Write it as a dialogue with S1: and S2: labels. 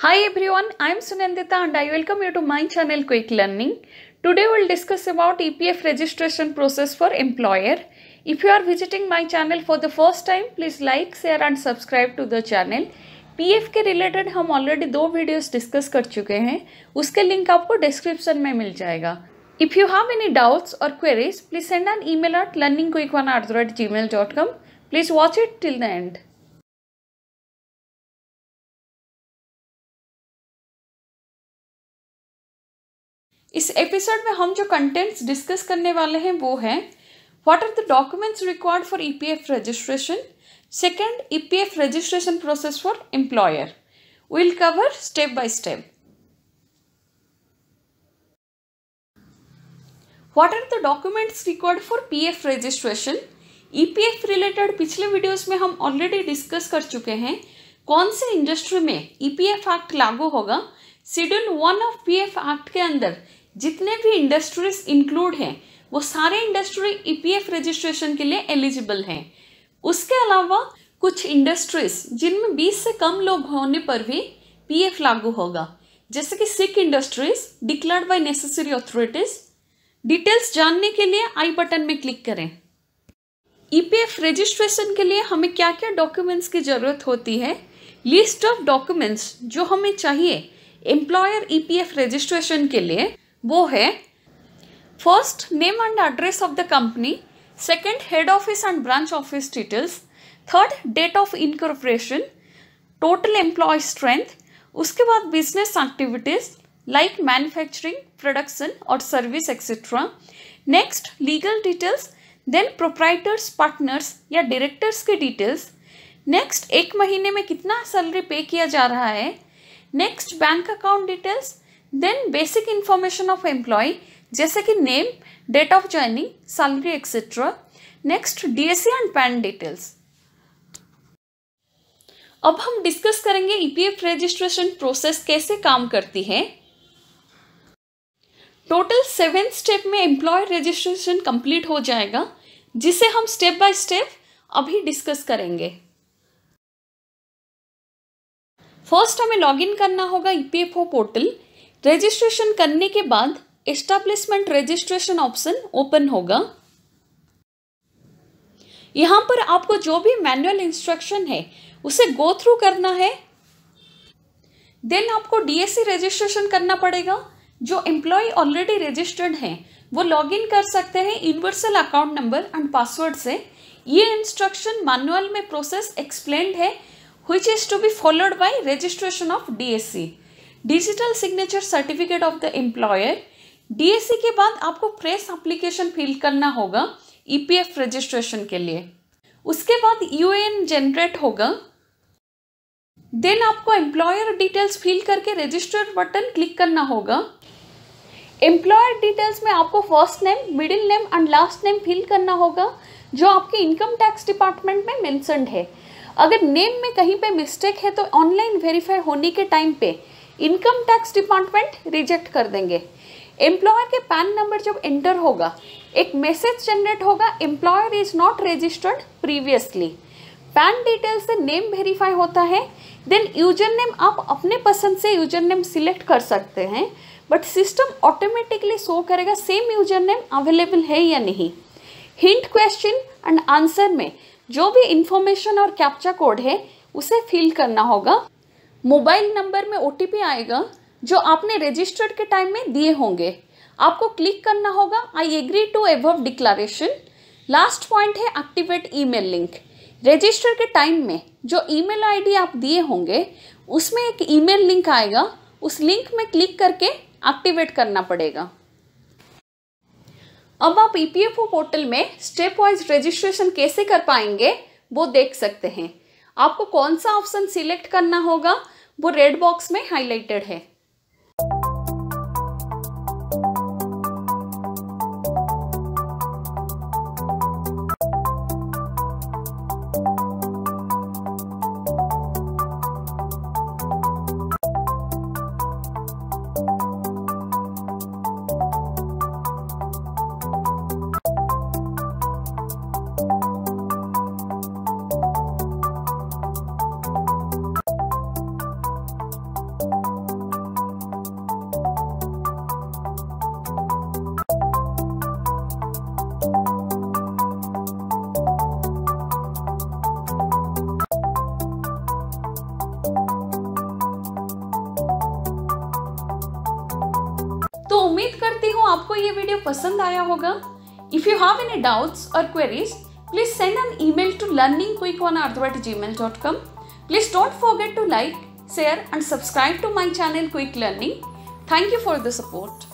S1: Hi everyone, I am Sunandita and I welcome you to my channel Quick Learning. Today we will discuss about EPF registration process for employer. If you are visiting my channel for the first time, please like, share and subscribe to the channel. PF के related हम already दो videos discuss कर चुके हैं उसके link आपको description में मिल जाएगा if you have any doubts और queries please send an email at learning quick one at the rate Gmail dot com please watch it till the end इस एपिसोड में हम जो कंटेंट्स डिस्कस करने वाले हैं वो हैं what are the documents required for EPF registration second EPF registration process for employer will cover step by step what are the documents required for PF registration EPF related पिछले videos में हम already discuss कर चुके हैं कौन से industry में EPF e act लागू होगा schedule one of P F act के अंदर जितने भी इंडस्ट्रीज इंक्लूड हैं वो सारे इंडस्ट्री ईपीएफ रजिस्ट्रेशन के लिए एलिजिबल हैं उसके अलावा कुछ इंडस्ट्रीज जिनमें 20 से कम लोग होने पर भी पीएफ लागू होगा जैसे कि सिख industries declared by necessary authorities details जानने के लिए आई बटन में क्लिक करें ईपीएफ e रजिस्ट्रेशन के लिए हमें क्या क्या डॉक्यूमेंट्स की ज़रूरत होती है लिस्ट ऑफ डॉक्यूमेंट्स जो हमें चाहिए एम्प्लॉयर ईपीएफ रजिस्ट्रेशन के लिए वो है first name and address of the company second head office and branch office details third date of incorporation total employ strength उसके बाद business activities like manufacturing production और service etcetera next legal details then proprietors partners या directors के details next एक महीने में कितना salary पे किया जा रहा है next bank account details then basic information of employ जैसे कि name date of joining salary etcetera next DSC and PAN details अब हम डिस्कस करेंगे ईपीएफ रजिस्ट्रेशन प्रोसेस कैसे काम करती है टोटल सेवन स्टेप में एम्प्लॉय रजिस्ट्रेशन कंप्लीट हो जाएगा जिसे हम स्टेप बाय स्टेप अभी डिस्कस करेंगे फर्स्ट हमें लॉगिन करना होगा ई पोर्टल रजिस्ट्रेशन करने के बाद एस्टाब्लिशमेंट रजिस्ट्रेशन ऑप्शन ओपन होगा यहाँ पर आपको जो भी मैनुअल इंस्ट्रक्शन है उसे गो थ्रू करना है देन आपको डीएससी रजिस्ट्रेशन करना पड़ेगा जो एम्प्लॉय ऑलरेडी रजिस्टर्ड है वो लॉगिन कर सकते हैं universal account number and password से ये इंस्ट्रक्शन मैनुअल में प्रोसेस एक्सप्लेन है which is to be followed by registration of DSC digital signature certificate of the employer DSC के बाद आपको प्रेस एप्लीकेशन फिल करना होगा ईपीएफ e रजिस्ट्रेशन के लिए उसके बाद यूएएन जनरेट होगा देन आपको एम्प्लॉयर डिटेल्स फिल करके रजिस्टर बटन क्लिक करना होगा एम्प्लॉयर डिटेल्स में आपको first name middle name and last name fill करना होगा जो आपके इनकम टैक्स डिपार्टमेंट में मैंसनड है अगर नेम में कहीं पे मिस्टेक है तो ऑनलाइन वेरीफाई होने के टाइम पे इनकम टैक्स डिपार्टमेंट रिजेक्ट कर देंगे एम्प्लॉयर के पैन नंबर जब एंटर होगा एक मैसेज जनरेट होगा employer is not registered previously PAN detail से नेम वेरीफाई होता है देन यूजर नेम आप अपने पसंद से यूजर नेम सिलेक्ट कर सकते हैं बट सिस्टम ऑटोमेटिकली शो करेगा सेम यूजर नेम अवेलेबल है या नहीं हिंट क्वेश्चन एंड आंसर में जो भी इंफॉर्मेशन और कैप्चा कोड है उसे फिल करना होगा मोबाइल नंबर में ओ आएगा जो आपने रजिस्टर्ड के टाइम में दिए होंगे आपको क्लिक करना होगा I agree to above declaration last point है एक्टिवेट ईमेल लिंक रजिस्टर के टाइम में जो ईमेल आईडी आप दिए होंगे उसमें एक ईमेल लिंक आएगा उस लिंक में क्लिक करके एक्टिवेट करना पड़ेगा अब आप ईपीएफओ e पोर्टल में स्टेप वाइज रजिस्ट्रेशन कैसे कर पाएंगे वो देख सकते हैं आपको कौन सा ऑप्शन सिलेक्ट करना होगा वो रेड बॉक्स में हाईलाइटेड है तो उम्मीद करती हूँ आपको ये वीडियो पसंद आया होगा if you have any doubts और queries please send an email to learning quick on earth at Gmail dot com please don't forget to like share and subscribe to my channel quick learning thank you for the support